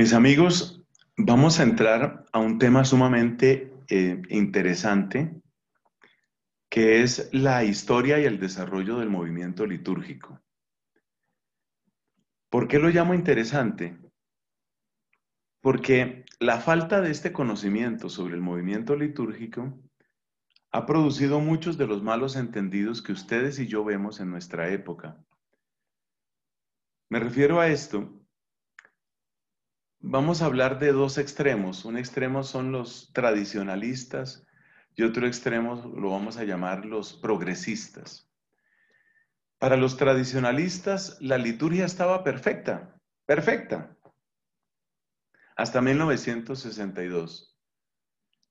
Mis amigos, vamos a entrar a un tema sumamente eh, interesante que es la historia y el desarrollo del movimiento litúrgico. ¿Por qué lo llamo interesante? Porque la falta de este conocimiento sobre el movimiento litúrgico ha producido muchos de los malos entendidos que ustedes y yo vemos en nuestra época. Me refiero a esto Vamos a hablar de dos extremos. Un extremo son los tradicionalistas y otro extremo lo vamos a llamar los progresistas. Para los tradicionalistas la liturgia estaba perfecta, perfecta, hasta 1962.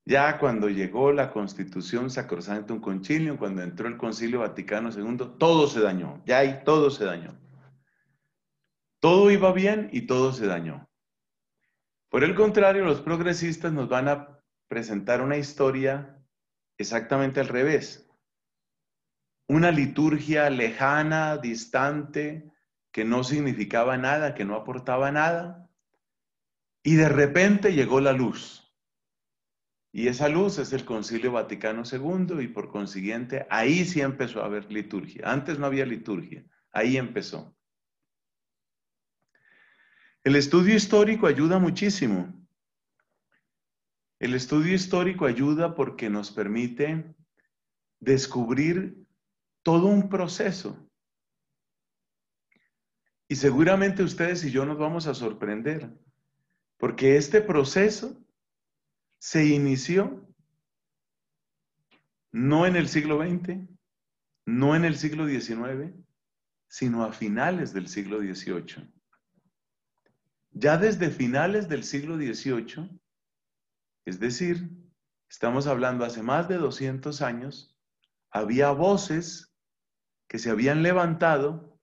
Ya cuando llegó la Constitución Sacrosantum concilio, cuando entró el Concilio Vaticano II, todo se dañó, ya ahí todo se dañó. Todo iba bien y todo se dañó. Por el contrario, los progresistas nos van a presentar una historia exactamente al revés. Una liturgia lejana, distante, que no significaba nada, que no aportaba nada. Y de repente llegó la luz. Y esa luz es el Concilio Vaticano II y por consiguiente ahí sí empezó a haber liturgia. Antes no había liturgia, ahí empezó. El estudio histórico ayuda muchísimo. El estudio histórico ayuda porque nos permite descubrir todo un proceso. Y seguramente ustedes y yo nos vamos a sorprender, porque este proceso se inició no en el siglo XX, no en el siglo XIX, sino a finales del siglo XVIII. Ya desde finales del siglo XVIII, es decir, estamos hablando hace más de 200 años, había voces que se habían levantado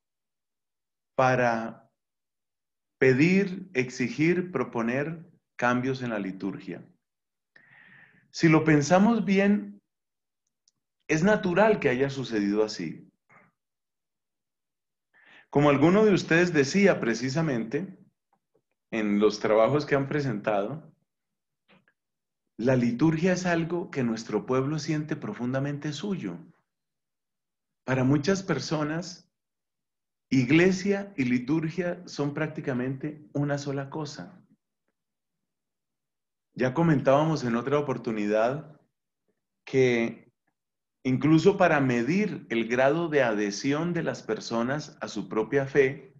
para pedir, exigir, proponer cambios en la liturgia. Si lo pensamos bien, es natural que haya sucedido así. Como alguno de ustedes decía precisamente, en los trabajos que han presentado, la liturgia es algo que nuestro pueblo siente profundamente suyo. Para muchas personas, iglesia y liturgia son prácticamente una sola cosa. Ya comentábamos en otra oportunidad que incluso para medir el grado de adhesión de las personas a su propia fe,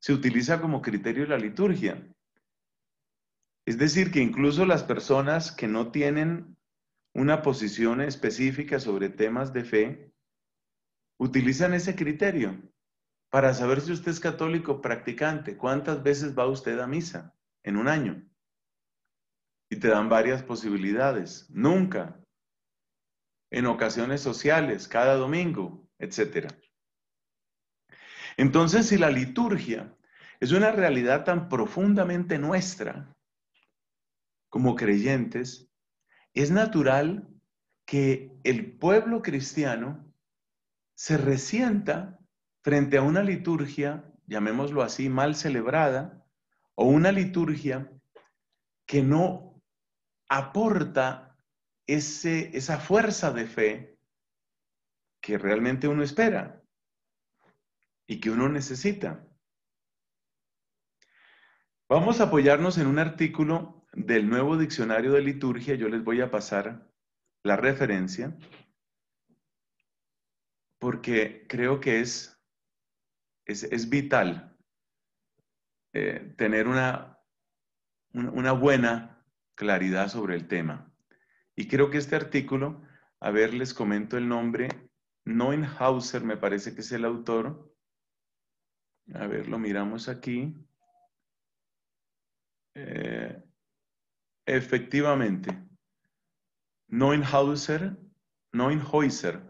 se utiliza como criterio la liturgia. Es decir, que incluso las personas que no tienen una posición específica sobre temas de fe, utilizan ese criterio para saber si usted es católico practicante, cuántas veces va usted a misa en un año. Y te dan varias posibilidades, nunca, en ocasiones sociales, cada domingo, etcétera. Entonces, si la liturgia es una realidad tan profundamente nuestra como creyentes, es natural que el pueblo cristiano se resienta frente a una liturgia, llamémoslo así, mal celebrada, o una liturgia que no aporta esa fuerza de fe que realmente uno espera y que uno necesita. Vamos a apoyarnos en un artículo del nuevo diccionario de liturgia. Yo les voy a pasar la referencia porque creo que es, es, vital eh, tener una, una buena claridad sobre el tema. Y creo que este artículo, a ver, les comento el nombre, Neuenhauser, me parece que es el autor, a ver, lo miramos aquí. Eh, efectivamente, Neunhauser, Neunhauser.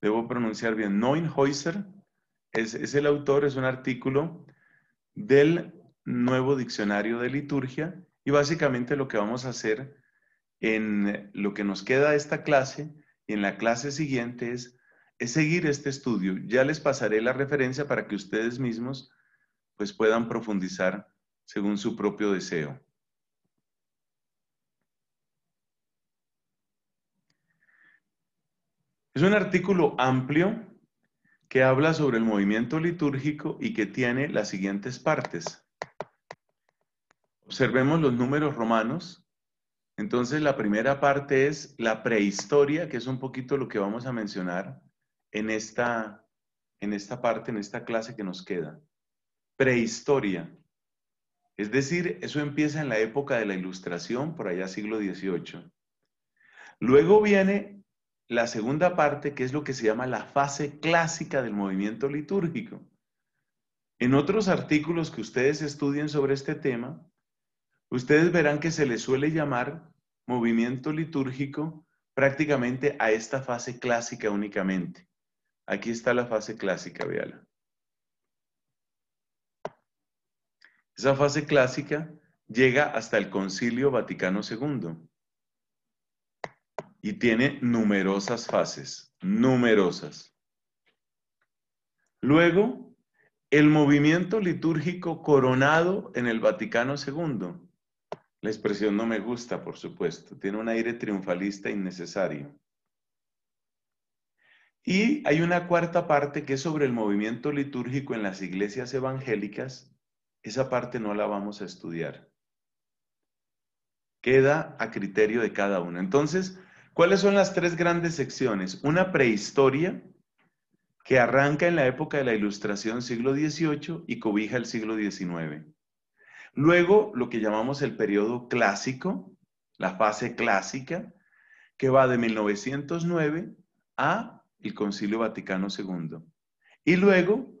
debo pronunciar bien, Neunhauser. es, es el autor, es un artículo del nuevo diccionario de liturgia y básicamente lo que vamos a hacer en lo que nos queda de esta clase y en la clase siguiente es es seguir este estudio. Ya les pasaré la referencia para que ustedes mismos pues puedan profundizar según su propio deseo. Es un artículo amplio que habla sobre el movimiento litúrgico y que tiene las siguientes partes. Observemos los números romanos. Entonces, la primera parte es la prehistoria, que es un poquito lo que vamos a mencionar en esta, en esta parte, en esta clase que nos queda. Prehistoria. Es decir, eso empieza en la época de la Ilustración, por allá siglo XVIII. Luego viene la segunda parte, que es lo que se llama la fase clásica del movimiento litúrgico. En otros artículos que ustedes estudien sobre este tema, ustedes verán que se le suele llamar movimiento litúrgico prácticamente a esta fase clásica únicamente. Aquí está la fase clásica, véala. Esa fase clásica llega hasta el Concilio Vaticano II y tiene numerosas fases, numerosas. Luego, el movimiento litúrgico coronado en el Vaticano II. La expresión no me gusta, por supuesto, tiene un aire triunfalista innecesario. Y hay una cuarta parte que es sobre el movimiento litúrgico en las iglesias evangélicas. Esa parte no la vamos a estudiar. Queda a criterio de cada uno. Entonces, ¿cuáles son las tres grandes secciones? Una prehistoria que arranca en la época de la Ilustración siglo XVIII y cobija el siglo XIX. Luego, lo que llamamos el periodo clásico, la fase clásica, que va de 1909 a el Concilio Vaticano II. Y luego,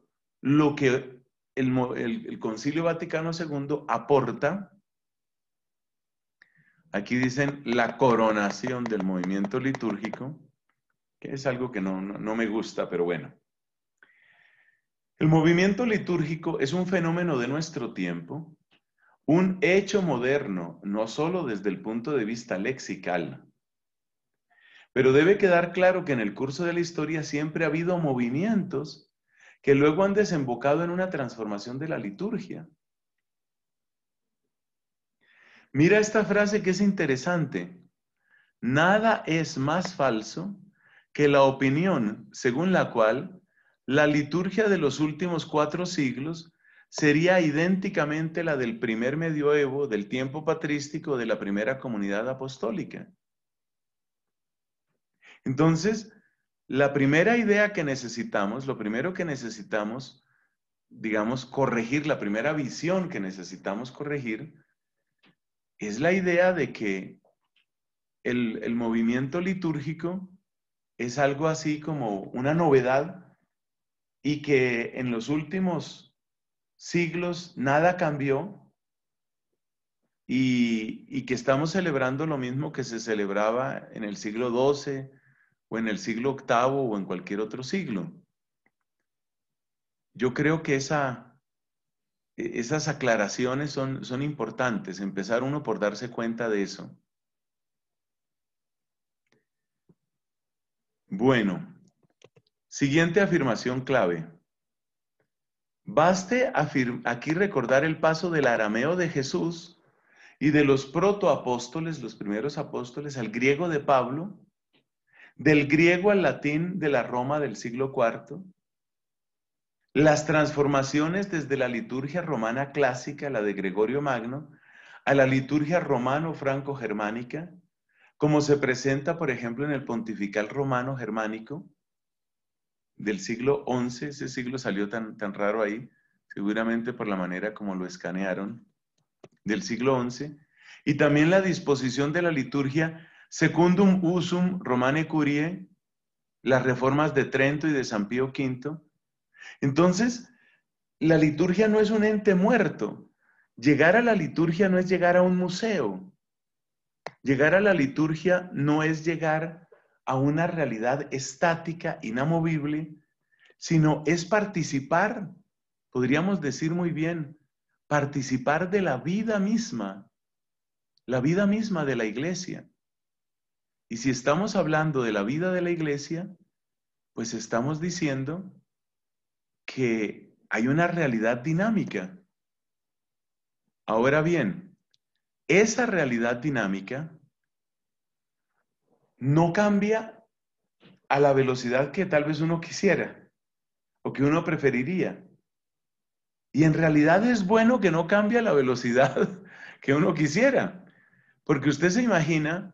lo que el, Concilio Vaticano II aporta, aquí dicen la coronación del movimiento litúrgico, que es algo que no, no me gusta, pero bueno. El movimiento litúrgico es un fenómeno de nuestro tiempo, un hecho moderno, no solo desde el punto de vista lexical, pero debe quedar claro que en el curso de la historia siempre ha habido movimientos que luego han desembocado en una transformación de la liturgia. Mira esta frase que es interesante. Nada es más falso que la opinión según la cual la liturgia de los últimos cuatro siglos sería idénticamente la del primer medioevo, del tiempo patrístico, de la primera comunidad apostólica. Entonces, la primera idea que necesitamos, lo primero que necesitamos, digamos, corregir, la primera visión que necesitamos corregir, es la idea de que el, movimiento litúrgico es algo así como una novedad y que en los últimos siglos nada cambió y, y, que estamos celebrando lo mismo que se celebraba en el siglo XII, o en el siglo VIII o en cualquier otro siglo. Yo creo que e, esas aclaraciones son importantes, empezar uno por darse cuenta de eso. Bueno, siguiente afirmación clave. Baste aquí recordar el paso del arameo de Jesús y de los protoapóstoles, los primeros apóstoles, al griego de Pablo, del griego al latín de la Roma del siglo IV, las transformaciones desde la liturgia romana clásica, la de Gregorio Magno, a la liturgia romano-franco-germánica, como se presenta, por ejemplo, en el pontifical romano-germánico del siglo XI, ese siglo salió tan, tan raro ahí, seguramente por la manera como lo escanearon, del siglo XI, y también la disposición de la liturgia Secundum usum Romane Curie, las reformas de Trento y de San Pío V. Entonces, la liturgia no es un ente muerto. Llegar a la liturgia no es llegar a un museo. Llegar a la liturgia no es llegar a una realidad estática, inamovible, sino es participar, podríamos decir muy bien, participar de la vida misma, la vida misma de la iglesia. Y si estamos hablando de la vida de la iglesia, pues estamos diciendo que hay una realidad dinámica. Ahora bien, esa realidad dinámica no cambia a la velocidad que tal vez uno quisiera o que uno preferiría. Y en realidad es bueno que no cambie a la velocidad que uno quisiera, porque usted se imagina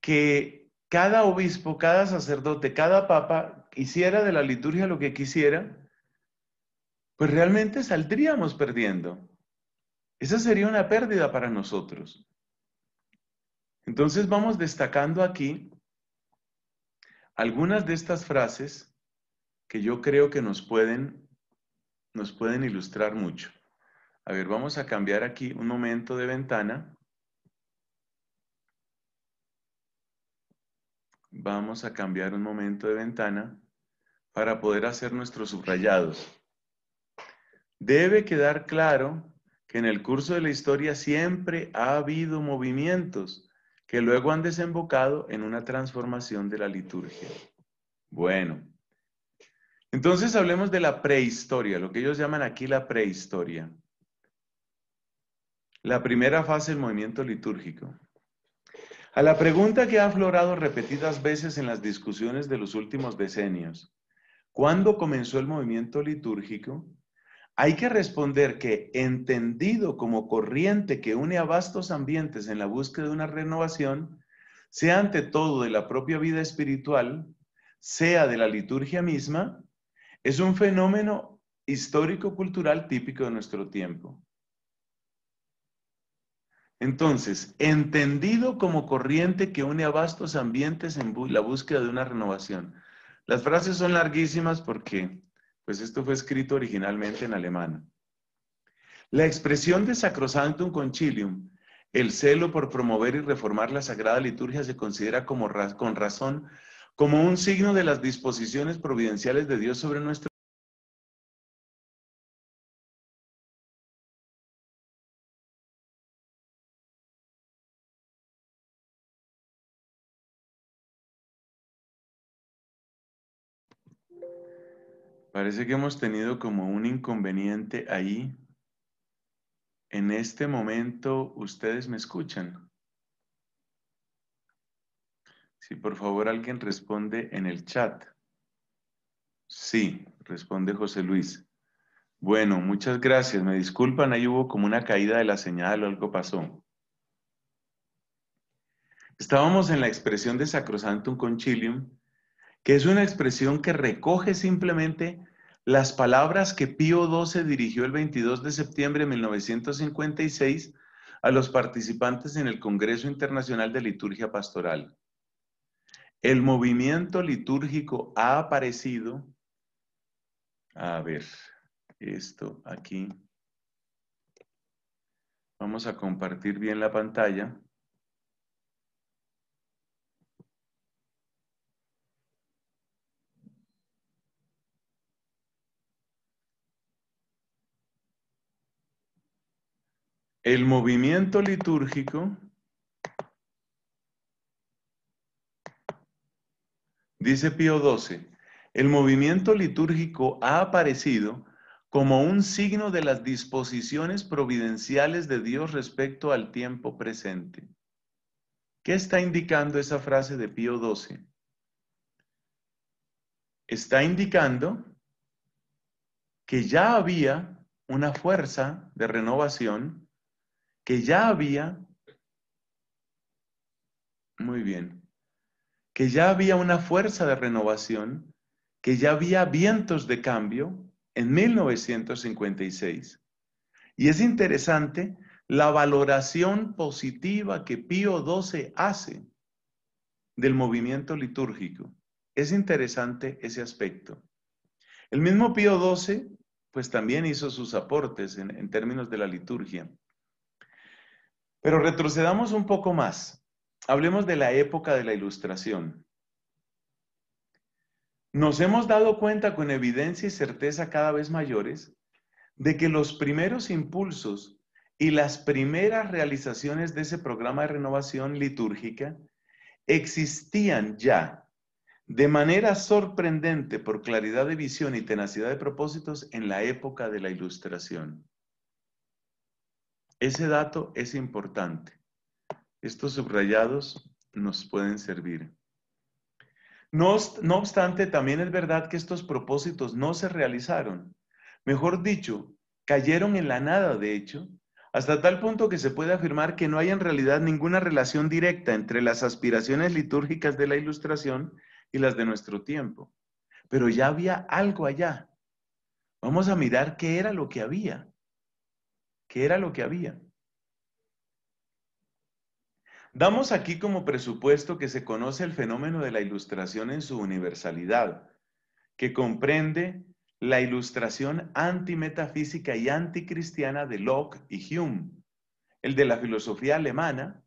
que cada obispo, cada sacerdote, cada papa hiciera de la liturgia lo que quisiera, pues realmente saldríamos perdiendo. Esa sería una pérdida para nosotros. Entonces vamos destacando aquí algunas de estas frases que yo creo que nos pueden, nos pueden ilustrar mucho. A ver, vamos a cambiar aquí un momento de ventana. vamos a cambiar un momento de ventana para poder hacer nuestros subrayados. Debe quedar claro que en el curso de la historia siempre ha habido movimientos que luego han desembocado en una transformación de la liturgia. Bueno, entonces hablemos de la prehistoria, lo que ellos llaman aquí la prehistoria. La primera fase del movimiento litúrgico. A la pregunta que ha aflorado repetidas veces en las discusiones de los últimos decenios, ¿cuándo comenzó el movimiento litúrgico? Hay que responder que, entendido como corriente que une a vastos ambientes en la búsqueda de una renovación, sea ante todo de la propia vida espiritual, sea de la liturgia misma, es un fenómeno histórico-cultural típico de nuestro tiempo. Entonces, entendido como corriente que une a vastos ambientes en la búsqueda de una renovación. Las frases son larguísimas porque pues esto fue escrito originalmente en alemán. La expresión de Sacrosanctum Concilium, el celo por promover y reformar la Sagrada Liturgia se considera como, con razón como un signo de las disposiciones providenciales de Dios sobre nuestro Parece que hemos tenido como un inconveniente ahí. En este momento, ¿ustedes me escuchan? Si por favor alguien responde en el chat. Sí, responde José Luis. Bueno, muchas gracias. Me disculpan, ahí hubo como una caída de la señal o algo pasó. Estábamos en la expresión de Sacrosantum Concilium, que es una expresión que recoge simplemente las palabras que Pío XII dirigió el 22 de septiembre de 1956 a los participantes en el Congreso Internacional de Liturgia Pastoral. El movimiento litúrgico ha aparecido, a ver, esto aquí, vamos a compartir bien la pantalla. El movimiento litúrgico Dice Pío XII, el movimiento litúrgico ha aparecido como un signo de las disposiciones providenciales de Dios respecto al tiempo presente. ¿Qué está indicando esa frase de Pío XII? Está indicando que ya había una fuerza de renovación que ya había, muy bien, que ya había una fuerza de renovación, que ya había vientos de cambio en 1956. Y es interesante la valoración positiva que Pío XII hace del movimiento litúrgico. Es interesante ese aspecto. El mismo Pío XII, pues también hizo sus aportes en, en términos de la liturgia. Pero retrocedamos un poco más. Hablemos de la época de la Ilustración. Nos hemos dado cuenta con evidencia y certeza cada vez mayores de que los primeros impulsos y las primeras realizaciones de ese programa de renovación litúrgica existían ya de manera sorprendente por claridad de visión y tenacidad de propósitos en la época de la Ilustración. Ese dato es importante. Estos subrayados nos pueden servir. No, no, obstante, también es verdad que estos propósitos no se realizaron. Mejor dicho, cayeron en la nada, de hecho, hasta tal punto que se puede afirmar que no hay en realidad ninguna relación directa entre las aspiraciones litúrgicas de la Ilustración y las de nuestro tiempo. Pero ya había algo allá. Vamos a mirar qué era lo que había que era lo que había. Damos aquí como presupuesto que se conoce el fenómeno de la ilustración en su universalidad, que comprende la ilustración antimetafísica y anticristiana de Locke y Hume, el de la filosofía alemana,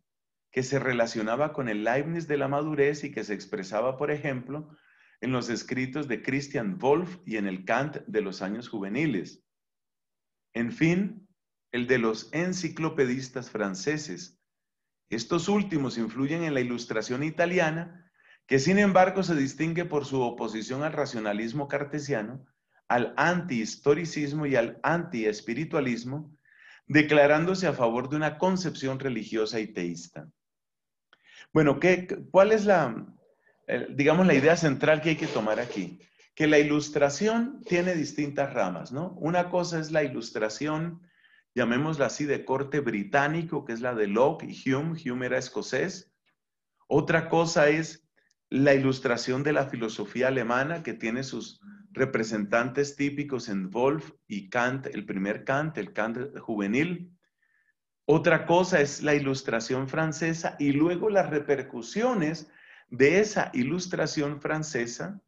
que se relacionaba con el Leibniz de la madurez y que se expresaba, por ejemplo, en los escritos de Christian Wolff y en el Kant de los años juveniles. En fin, el de los enciclopedistas franceses. Estos últimos influyen en la ilustración italiana, que sin embargo se distingue por su oposición al racionalismo cartesiano, al antihistoricismo y al antiespiritualismo, declarándose a favor de una concepción religiosa y teísta. Bueno, ¿qué, ¿cuál es la, eh, digamos, la idea central que hay que tomar aquí? Que la ilustración tiene distintas ramas, ¿no? Una cosa es la ilustración llamémosla así, de corte británico, que es la de Locke y Hume. Hume era escocés. Otra cosa es la ilustración de la filosofía alemana, que tiene sus representantes típicos en Wolf y Kant, el primer Kant, el Kant juvenil. Otra cosa es la ilustración francesa y luego las repercusiones de esa ilustración francesa,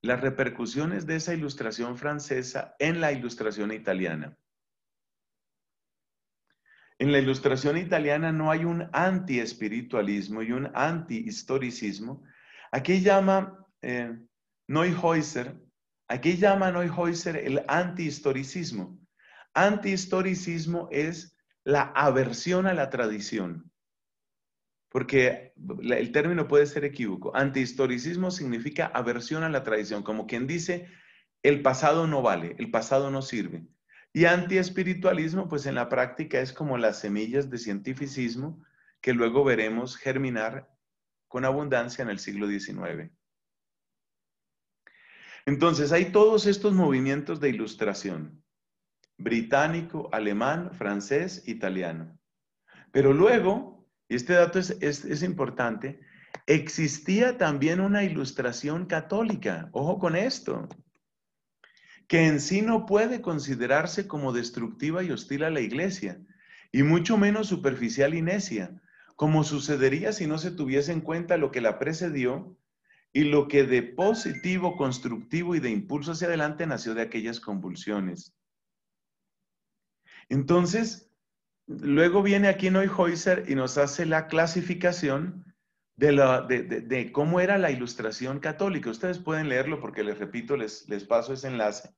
las repercusiones de esa ilustración francesa en la ilustración italiana. En la ilustración italiana no hay un anti-espiritualismo y un anti-historicismo. Aquí llama eh, Neuheuser aquí llama el anti-historicismo. Anti-historicismo es la aversión a la tradición. Porque el término puede ser equívoco. Antihistoricismo significa aversión a la tradición, como quien dice, el pasado no vale, el pasado no sirve. Y anti-espiritualismo, pues en la práctica es como las semillas de cientificismo que luego veremos germinar con abundancia en el siglo XIX. Entonces hay todos estos movimientos de ilustración, británico, alemán, francés, italiano. Pero luego, y este dato es, es importante, existía también una ilustración católica. Ojo con esto que en sí no puede considerarse como destructiva y hostil a la iglesia, y mucho menos superficial y necia, como sucedería si no se tuviese en cuenta lo que la precedió y lo que de positivo, constructivo y de impulso hacia adelante nació de aquellas convulsiones. Entonces, luego viene aquí Neuhoiser y nos hace la clasificación de, cómo era la ilustración católica. Ustedes pueden leerlo porque les repito, les, les paso ese enlace.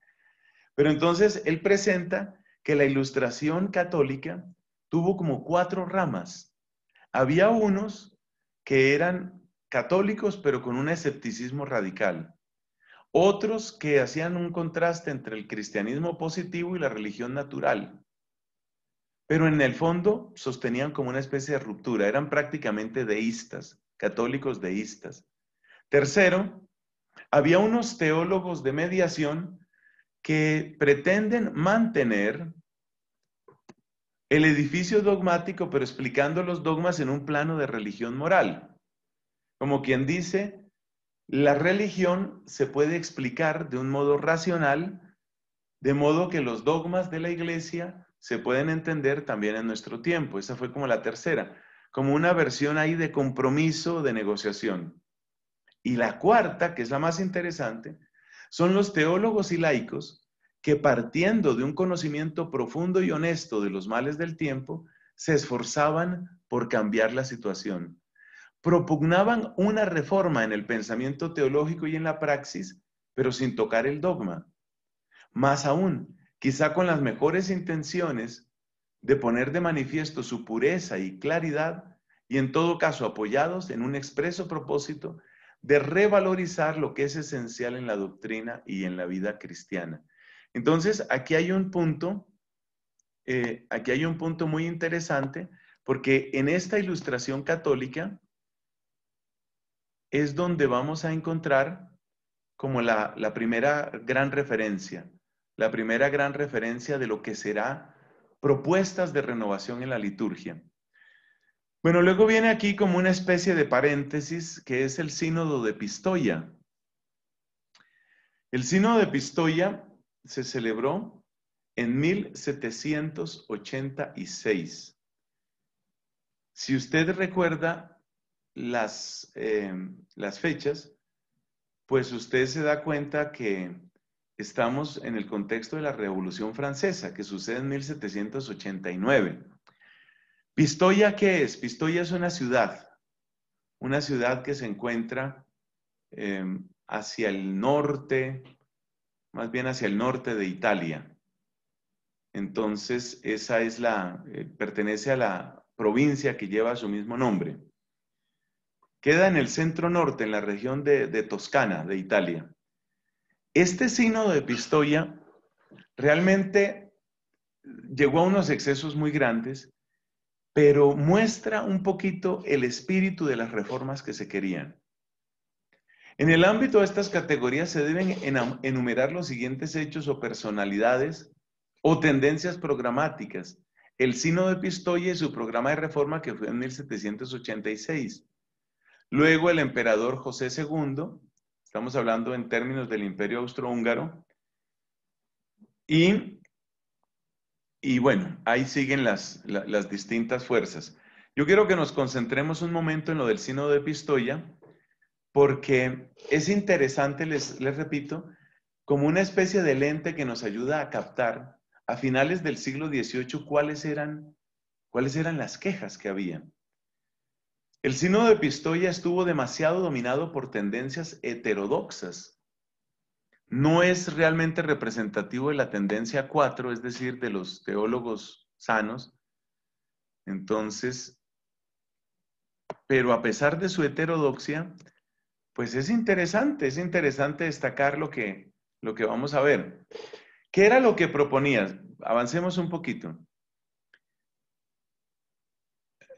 Pero entonces él presenta que la ilustración católica tuvo como cuatro ramas. Había unos que eran católicos pero con un escepticismo radical. Otros que hacían un contraste entre el cristianismo positivo y la religión natural. Pero en el fondo sostenían como una especie de ruptura, eran prácticamente deístas católicos deístas. Tercero, había unos teólogos de mediación que pretenden mantener el edificio dogmático, pero explicando los dogmas en un plano de religión moral. Como quien dice, la religión se puede explicar de un modo racional, de modo que los dogmas de la iglesia se pueden entender también en nuestro tiempo. Esa fue como la tercera como una versión ahí de compromiso, de negociación. Y la cuarta, que es la más interesante, son los teólogos y laicos que partiendo de un conocimiento profundo y honesto de los males del tiempo, se esforzaban por cambiar la situación. Propugnaban una reforma en el pensamiento teológico y en la praxis, pero sin tocar el dogma. Más aún, quizá con las mejores intenciones, de poner de manifiesto su pureza y claridad y en todo caso apoyados en un expreso propósito de revalorizar lo que es esencial en la doctrina y en la vida cristiana. Entonces, aquí hay un punto, eh, aquí hay un punto muy interesante, porque en esta ilustración católica es donde vamos a encontrar como la, la primera gran referencia, la primera gran referencia de lo que será propuestas de renovación en la liturgia. Bueno, luego viene aquí como una especie de paréntesis que es el sínodo de Pistoia. El sínodo de Pistoia se celebró en 1786. Si usted recuerda las, eh, las fechas, pues usted se da cuenta que estamos en el contexto de la Revolución Francesa, que sucede en 1789. Pistoia, ¿qué es? Pistoia es una ciudad, una ciudad que se encuentra em, hacia el norte, más bien hacia el norte de Italia. Entonces, esa es la, eh, pertenece a la provincia que lleva su mismo nombre. Queda en el centro norte, en la región de Toscana, de Italia. Este sínodo de Pistoia realmente llegó a unos excesos muy grandes, pero muestra un poquito el espíritu de las reformas que se querían. En el ámbito de estas categorías se deben enumerar los siguientes hechos o personalidades o tendencias programáticas. El sínodo de Pistoia y su programa de reforma que fue en 1786. Luego el emperador José II, Estamos hablando en términos del imperio austrohúngaro. Y, y bueno, ahí siguen las, distintas fuerzas. Yo quiero que nos concentremos un momento en lo del Sino de Pistoia, porque es interesante, les, les repito, como una especie de lente que nos ayuda a captar a finales del siglo XVIII cuáles eran, cuáles eran las quejas que habían. El sínodo de Pistoia estuvo demasiado dominado por tendencias heterodoxas. No es realmente representativo de la tendencia 4, es decir, de los teólogos sanos. Entonces, pero a pesar de su heterodoxia, pues es interesante, es interesante destacar lo que, lo que vamos a ver. ¿Qué era lo que proponías? Avancemos un poquito.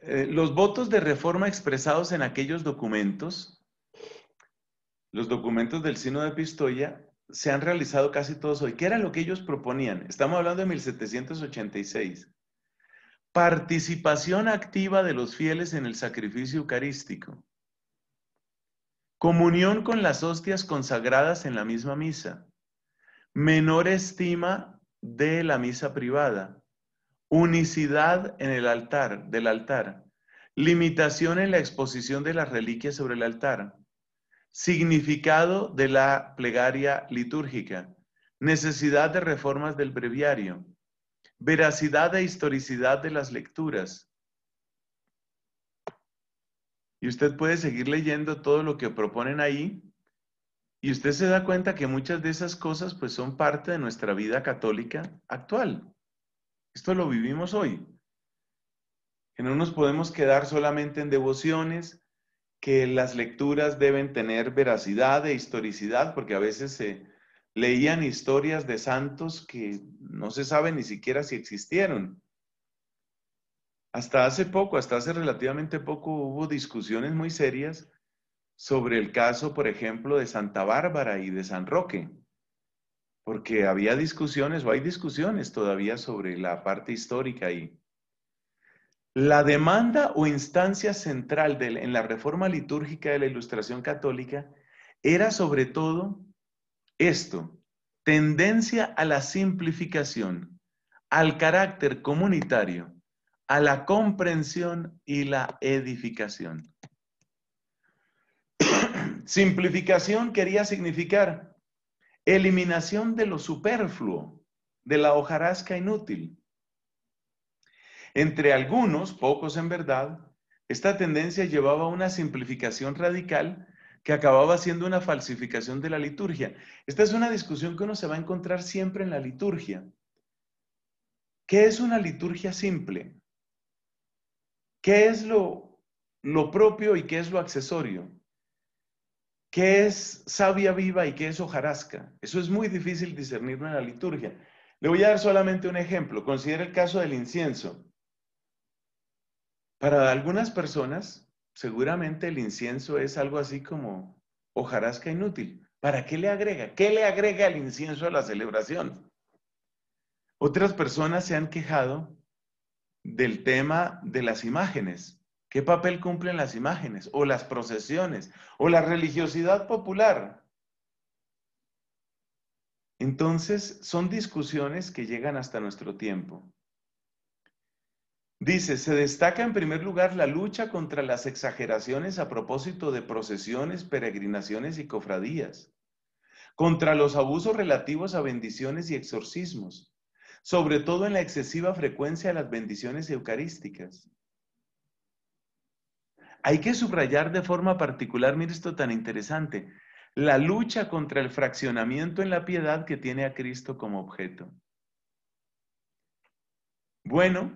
Eh, los votos de reforma expresados en aquellos documentos, los documentos del Sino de Pistoia, se han realizado casi todos hoy. ¿Qué era lo que ellos proponían? Estamos hablando de 1786. Participación activa de los fieles en el sacrificio eucarístico. Comunión con las hostias consagradas en la misma misa. Menor estima de la misa privada unicidad en el altar, del altar, limitación en la exposición de las reliquias sobre el altar, significado de la plegaria litúrgica, necesidad de reformas del breviario, veracidad e historicidad de las lecturas. Y usted puede seguir leyendo todo lo que proponen ahí y usted se da cuenta que muchas de esas cosas pues son parte de nuestra vida católica actual. Esto lo vivimos hoy. Que no nos podemos quedar solamente en devociones, que las lecturas deben tener veracidad e historicidad, porque a veces se leían historias de santos que no se sabe ni siquiera si existieron. Hasta hace poco, hasta hace relativamente poco, hubo discusiones muy serias sobre el caso, por ejemplo, de Santa Bárbara y de San Roque porque había discusiones o hay discusiones todavía sobre la parte histórica ahí. La demanda o instancia central en la reforma litúrgica de la Ilustración Católica era sobre todo esto, tendencia a la simplificación, al carácter comunitario, a la comprensión y la edificación. Simplificación quería significar Eliminación de lo superfluo, de la hojarasca inútil. Entre algunos, pocos en verdad, esta tendencia llevaba a una simplificación radical que acababa siendo una falsificación de la liturgia. Esta es una discusión que uno se va a encontrar siempre en la liturgia. ¿Qué es una liturgia simple? ¿Qué es lo, propio y qué es lo accesorio? ¿Qué es savia viva y qué es hojarasca? Eso es muy difícil discernirlo en la liturgia. Le voy a dar solamente un ejemplo. Considera el caso del incienso. Para algunas personas, seguramente el incienso es algo así como hojarasca inútil. ¿Para qué le agrega? ¿Qué le agrega el incienso a la celebración? Otras personas se han quejado del tema de las imágenes. ¿Qué papel cumplen las imágenes o las procesiones o la religiosidad popular? Entonces, son discusiones que llegan hasta nuestro tiempo. Dice, se destaca en primer lugar la lucha contra las exageraciones a propósito de procesiones, peregrinaciones y cofradías, contra los abusos relativos a bendiciones y exorcismos, sobre todo en la excesiva frecuencia de las bendiciones eucarísticas, hay que subrayar de forma particular, mire esto tan interesante, la lucha contra el fraccionamiento en la piedad que tiene a Cristo como objeto. Bueno,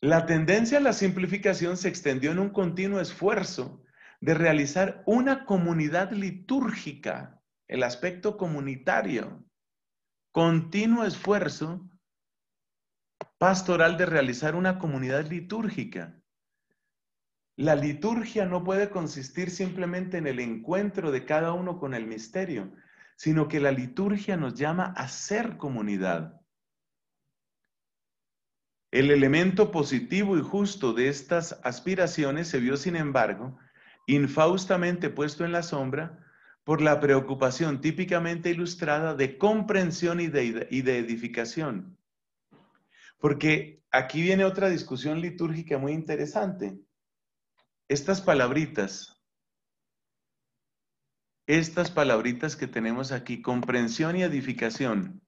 la tendencia a la simplificación se extendió en un continuo esfuerzo de realizar una comunidad litúrgica, el aspecto comunitario, continuo esfuerzo pastoral de realizar una comunidad litúrgica la liturgia no puede consistir simplemente en el encuentro de cada uno con el misterio, sino que la liturgia nos llama a ser comunidad. El elemento positivo y justo de estas aspiraciones se vio, sin embargo, infaustamente puesto en la sombra por la preocupación típicamente ilustrada de comprensión y de, edificación. Porque aquí viene otra discusión litúrgica muy interesante. Estas palabritas, estas palabritas que tenemos aquí, comprensión y edificación,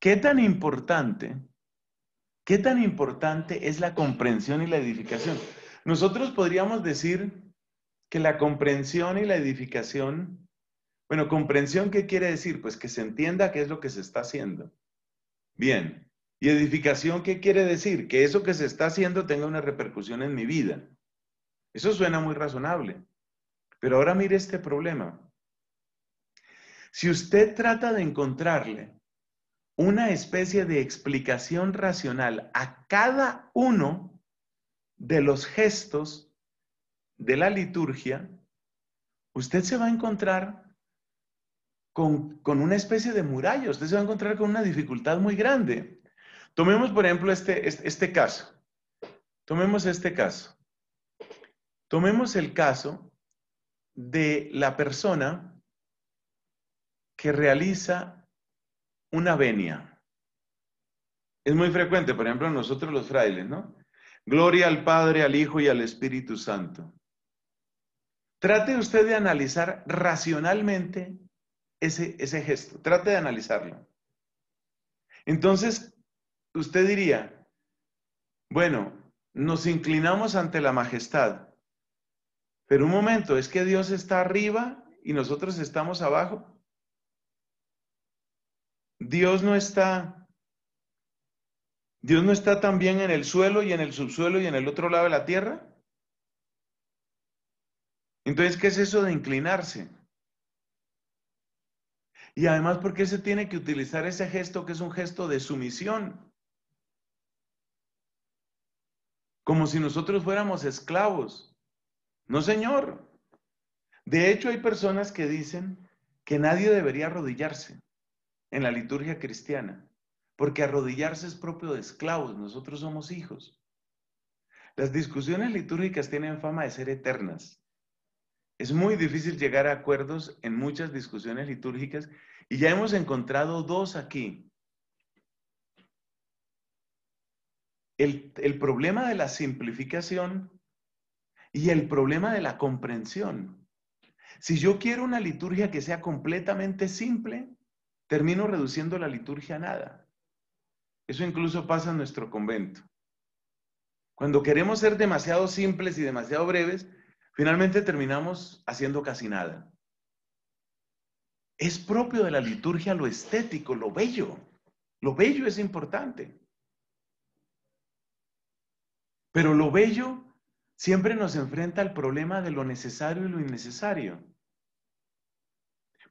¿qué tan importante, qué tan importante es la comprensión y la edificación? Nosotros podríamos decir que la comprensión y la edificación, bueno, comprensión, ¿qué quiere decir? Pues que se entienda qué es lo que se está haciendo. Bien, ¿Y edificación qué quiere decir? Que eso que se está haciendo tenga una repercusión en mi vida. Eso suena muy razonable. Pero ahora mire este problema. Si usted trata de encontrarle una especie de explicación racional a cada uno de los gestos de la liturgia, usted se va a encontrar con, una especie de muralla, usted se va a encontrar con una dificultad muy grande. Tomemos, por ejemplo, este, este, este, caso. Tomemos este caso. Tomemos el caso de la persona que realiza una venia. Es muy frecuente, por ejemplo, nosotros los frailes, ¿no? Gloria al Padre, al Hijo y al Espíritu Santo. Trate usted de analizar racionalmente ese, ese gesto, trate de analizarlo. Entonces, usted diría, bueno, nos inclinamos ante la majestad, pero un momento, ¿es que Dios está arriba y nosotros estamos abajo? Dios no está, Dios no está también en el suelo y en el subsuelo y en el otro lado de la tierra. Entonces, ¿qué es eso de inclinarse? Y además, ¿por qué se tiene que utilizar ese gesto que es un gesto de sumisión? como si nosotros fuéramos esclavos. No, señor. De hecho, hay personas que dicen que nadie debería arrodillarse en la liturgia cristiana, porque arrodillarse es propio de esclavos, nosotros somos hijos. Las discusiones litúrgicas tienen fama de ser eternas. Es muy difícil llegar a acuerdos en muchas discusiones litúrgicas y ya hemos encontrado dos aquí el, problema de la simplificación y el problema de la comprensión. Si yo quiero una liturgia que sea completamente simple, termino reduciendo la liturgia a nada. Eso incluso pasa en nuestro convento. Cuando queremos ser demasiado simples y demasiado breves, finalmente terminamos haciendo casi nada. Es propio de la liturgia lo estético, lo bello. Lo bello es importante. Pero lo bello siempre nos enfrenta al problema de lo necesario y lo innecesario.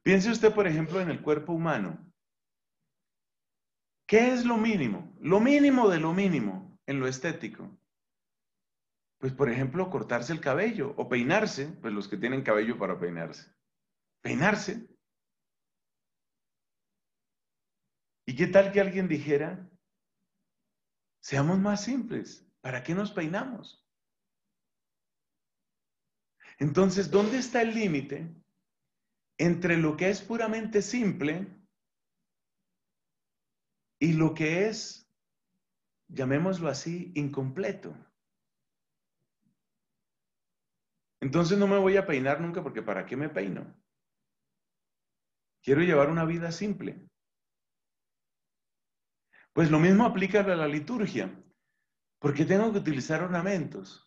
Piense usted, por ejemplo, en el cuerpo humano. ¿Qué es lo mínimo? Lo mínimo de lo mínimo en lo estético. Pues, por ejemplo, cortarse el cabello o peinarse, pues los que tienen cabello para peinarse. Peinarse. ¿Y qué tal que alguien dijera, seamos más simples? ¿Para qué nos peinamos? Entonces, ¿dónde está el límite entre lo que es puramente simple y lo que es, llamémoslo así, incompleto? Entonces no me voy a peinar nunca porque ¿para qué me peino? Quiero llevar una vida simple. Pues lo mismo aplica a la liturgia. ¿Por qué tengo que utilizar ornamentos?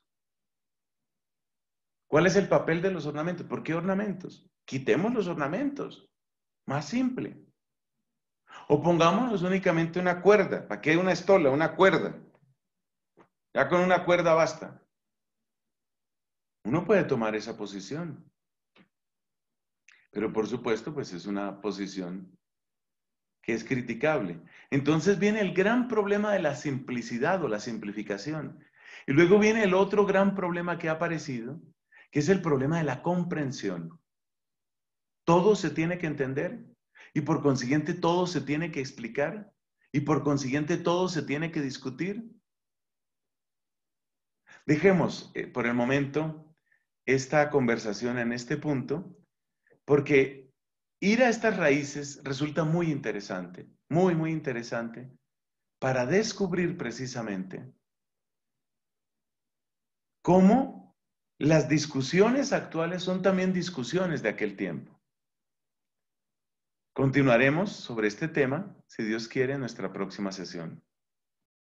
¿Cuál es el papel de los ornamentos? ¿Por qué ornamentos? Quitemos los ornamentos. Más simple. O pongámonos únicamente una cuerda. ¿Para qué una estola? Una cuerda. Ya con una cuerda basta. Uno puede tomar esa posición. Pero por supuesto, pues es una posición que es criticable. Entonces viene el gran problema de la simplicidad o la simplificación. Y luego viene el otro gran problema que ha aparecido, que es el problema de la comprensión. Todo se tiene que entender y por consiguiente todo se tiene que explicar y por consiguiente todo se tiene que discutir. Dejemos eh, por el momento esta conversación en este punto porque ir a estas raíces resulta muy interesante, muy, muy interesante, para descubrir precisamente cómo las discusiones actuales son también discusiones de aquel tiempo. Continuaremos sobre este tema, si Dios quiere, en nuestra próxima sesión.